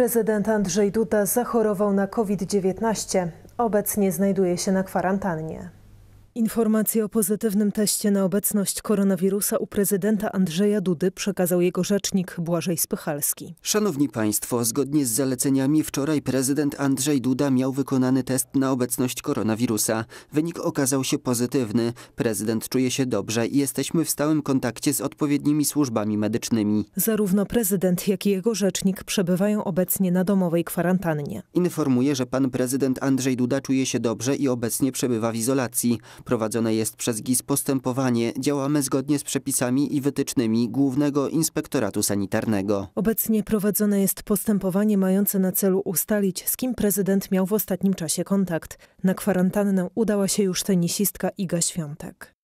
Prezydent Andrzej Duda zachorował na COVID-19. Obecnie znajduje się na kwarantannie. Informacje o pozytywnym teście na obecność koronawirusa u prezydenta Andrzeja Dudy przekazał jego rzecznik Błażej Spychalski. Szanowni Państwo, zgodnie z zaleceniami wczoraj prezydent Andrzej Duda miał wykonany test na obecność koronawirusa. Wynik okazał się pozytywny. Prezydent czuje się dobrze i jesteśmy w stałym kontakcie z odpowiednimi służbami medycznymi. Zarówno prezydent, jak i jego rzecznik przebywają obecnie na domowej kwarantannie. Informuję, że pan prezydent Andrzej Duda czuje się dobrze i obecnie przebywa w izolacji. Prowadzone jest przez GIS postępowanie. Działamy zgodnie z przepisami i wytycznymi Głównego Inspektoratu Sanitarnego. Obecnie prowadzone jest postępowanie mające na celu ustalić, z kim prezydent miał w ostatnim czasie kontakt. Na kwarantannę udała się już tenisistka Iga Świątek.